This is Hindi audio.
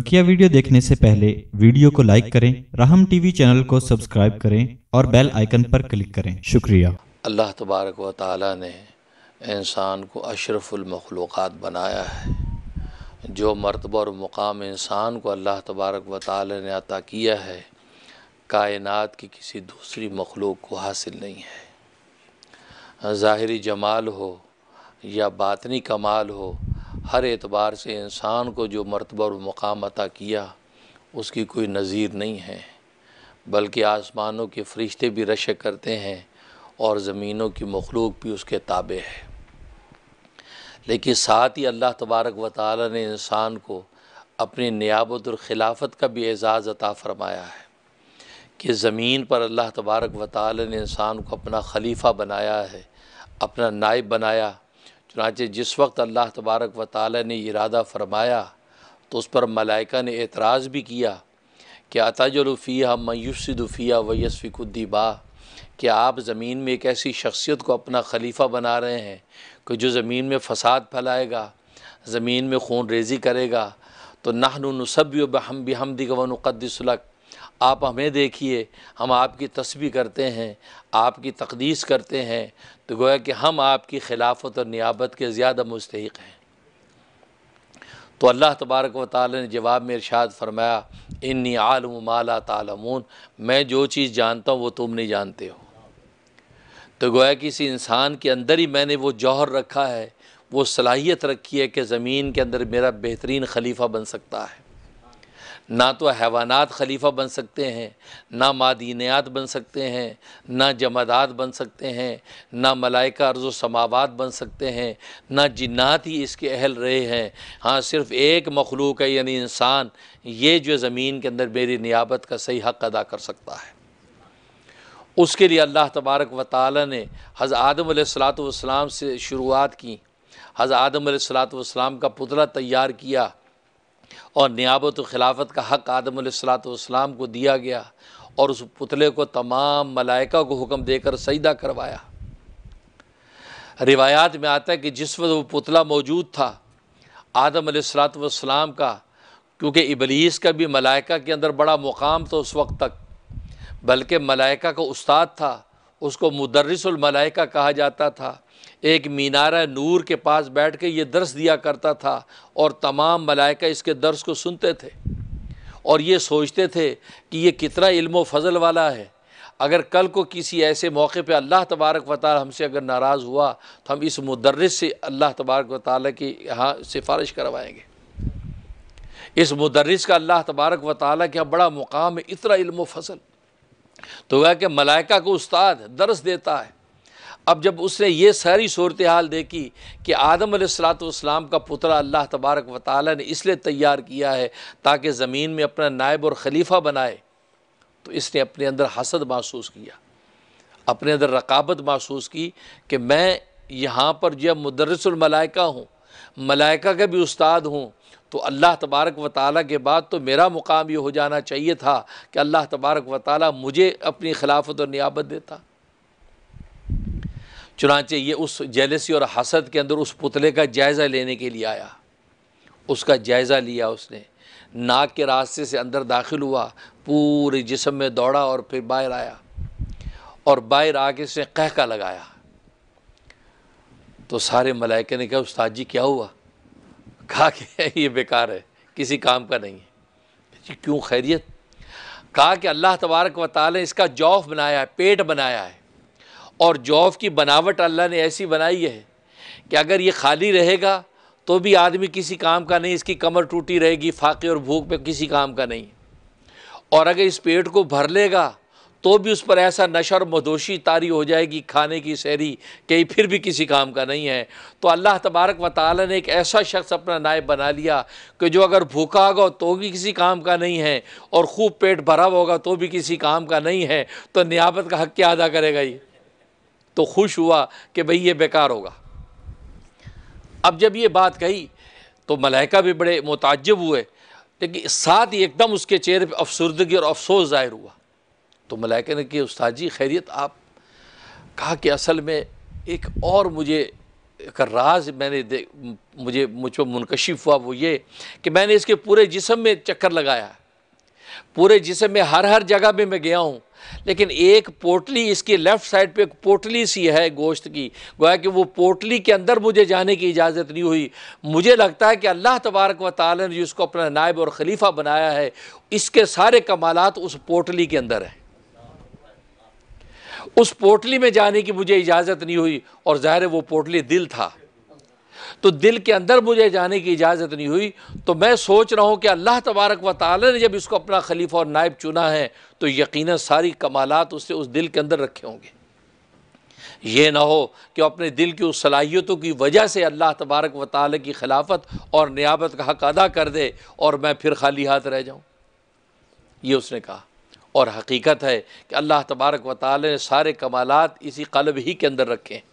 बकिया वीडियो देखने से पहले वीडियो को लाइक करें राहम टीवी चैनल को सब्सक्राइब करें और बेल आइकन पर क्लिक करें शुक्रिया अल्लाह तबारक व ताला ने इंसान को अशरफुलमखलूक़ बनाया है जो मरतबा और मुकाम इंसान को अल्लाह तबारक व ताला ने अता किया है कायनात की किसी दूसरी मखलूक को हासिल नहीं है ज़ाहरी जमाल हो या बातनी कमाल हो हर एतबार से इंसान को जो मरतबा और मकाम अता किया उसकी कोई नज़ीर नहीं है बल्कि आसमानों के फरिश्ते भी रश करते हैं और ज़मीनों की मखलूक भी उसके ताबे है लेकिन साथ ही अल्लाह तबारक व ताली ने इंसान को अपनी नियाबत और खिलाफत का भी एज़ाज़ अता फ़रमाया है कि ज़मीन पर अल्लाह तबारक व ताली ने इंसान को अपना खलीफा बनाया है अपना नायब बनाया चुनाचे जिस वक्त अल्लाह तबारक व ताली ने इरादा फरमाया तो उस पर मलाइका ने एतराज़ भी किया कि अताजलफ़िया मयूसदफ़िया व बा कि आप ज़मीन में एक ऐसी शख्सियत को अपना खलीफा बना रहे हैं कि जो ज़मीन में फ़साद फैलाएगा ज़मीन में खून रेजी करेगा तो नाहन नसब हम बिहमदी का वनक़दसलक आप हमें देखिए हम आपकी तस्वी करते हैं आपकी तकदीस करते हैं तो गोया कि हम आपकी खिलाफत और नियाबत के ज़्यादा मुस्तक हैं तो अल्लाह तबारक व ताल ने जवाब में इरशाद फरमाया इन्नी आलम माला तालमून मैं जो चीज़ जानता हूँ वो तुम नहीं जानते हो तो गोया किसी इंसान के अंदर ही मैंने वो जौहर रखा है वो सलाहियत रखी है कि ज़मीन के अंदर मेरा बेहतरीन खलीफा बन सकता है ना तो हैवानात खलीफा बन सकते हैं ना मादीनियात बन सकते हैं ना जमादात बन सकते हैं ना मलाइका अर्ज़ समावत बन सकते हैं ना जिन्नात ही इसके अहल रहे हैं हाँ सिर्फ़ एक मखलूक है यानी इंसान ये जो ज़मीन के अंदर मेरी नियाबत का सही हक़ अदा कर सकता है उसके लिए अल्लाह तबारक व ताली ने हज़ आदम सलात से शुरुआत की हज़ आदम सलात का पुतला तैयार किया और नियाबत खिलाफत का हक़ आदम सलाम को दिया गया और उस पुतले को तमाम मलाइका को हुक्म देकर सईदा करवाया रिवायात में आता है कि जिस वक्त वो पुतला मौजूद था आदम सलाम का क्योंकि इबलीस का भी मलाइका के अंदर बड़ा मुकाम था उस वक्त तक बल्कि मलाइका का उस्ताद था उसको मुदरसमलाइका कहा जाता था एक मीनारा नूर के पास बैठ के ये दर्स दिया करता था और तमाम मलाइका इसके दर्स को सुनते थे और ये सोचते थे कि ये कितना इल्म फल वाला है अगर कल को किसी ऐसे मौके पे अल्लाह तबारक व ताल हमसे अगर नाराज़ हुआ तो हम इस मदरस से अल्लाह तबारक व ताल की यहाँ सिफारिश करवाएंगे इस मदरस का अल्लाह तबारक व ताल के यहाँ बड़ा मुकाम है इतना इल्म फसल तो वह कि मलाइका को उस्ताद दरस देता है अब जब उसने ये सारी सूरत हाल देखी कि आदम सलाम का पुतला अल्लाह तबारक व ने इसलिए तैयार किया है ताकि ज़मीन में अपना नायब और खलीफा बनाए तो इसने अपने अंदर हसद महसूस किया अपने अंदर रकाबत महसूस की कि मैं यहाँ पर जब मदरसमलाइका हूँ मलाइका का भी उस्ताद हूँ तो अल्लाह तबारक व ताली के बाद तो मेरा मुकाम ये हो जाना चाहिए था कि अल्लाह तबारक व ताली मुझे अपनी खिलाफत और नियाबत देता चुनाचे ये उस जेलसी और हसद के अंदर उस पुतले का जायज़ा लेने के लिए आया उसका जायज़ा लिया उसने नाक के रास्ते से अंदर दाखिल हुआ पूरे जिसम में दौड़ा और फिर बाहर आया और बाहर आके उसने कहका लगाया तो सारे मलाइके ने कहा उस्ताद जी क्या हुआ कहा कि ये बेकार है किसी काम का नहीं है क्यों खैरियत कहा कि अल्लाह तबारक व ताल ने इसका जौफ बनाया है पेट बनाया है और जौफ की बनावट अल्लाह ने ऐसी बनाई है कि अगर ये खाली रहेगा तो भी आदमी किसी काम का नहीं इसकी कमर टूटी रहेगी फाके और भूख पे किसी काम का नहीं और अगर इस पेट को भर लेगा तो भी उस पर ऐसा नशा और मदोशी तारी हो जाएगी खाने की सहरी कहीं फिर भी किसी काम का नहीं है तो अल्लाह तबारक व ताली ने एक ऐसा शख्स अपना नायब बना लिया कि जो अगर भूखा होगा तो भी किसी काम का नहीं है और खूब पेट भरा हुआ होगा तो भी किसी काम का नहीं है तो नियाबत का हक क्या अदा करेगा ये तो खुश हुआ कि भाई ये बेकार होगा अब जब ये बात कही तो मलाइका भी बड़े मुतजब हुए लेकिन साथ ही एकदम उसके चेहरे पर अफसरदगी और अफसोस ज़ाहिर हुआ तो मलाइका ने कि उस्ताद जी खैरियत आप कहा कि असल में एक और मुझे का राज मैंने दे मुझे मुझ पर मुनकशिफ हुआ वो ये कि मैंने इसके पूरे जिसम में चक्कर लगाया पूरे जिसम में हर हर जगह में मैं गया हूँ लेकिन एक पोटली इसके लेफ़्ट साइड पे एक पोटली सी है गोश्त की गोया कि वो पोटली के अंदर मुझे जाने की इजाज़त नहीं हुई मुझे लगता है कि अल्लाह तबारक व ताल ने जिसको अपना नायब और खलीफा बनाया है इसके सारे कमालत उस पोटली के अंदर हैं उस पोटली में जाने की मुझे इजाज़त नहीं हुई और ज़ाहिर वो पोटली दिल था तो दिल के अंदर मुझे जाने की इजाज़त नहीं हुई तो मैं सोच रहा हूँ कि अल्लाह तबारक व ताल ने जब इसको अपना खलीफा और नायब चुना है तो यकीन सारी कमालत उससे उस दिल के अंदर रखे होंगे ये ना हो कि अपने दिल की उस सलाहियतों की वजह से अल्लाह तबारक व ताल की खिलाफत और नियाबत का हक अदा कर दे और मैं फिर खाली हाथ रह जाऊँ ये उसने कहा और हकीकत है कि अल्लाह तबारक व ताल ने सारे कमालत इसी कलब ही के अंदर रखे हैं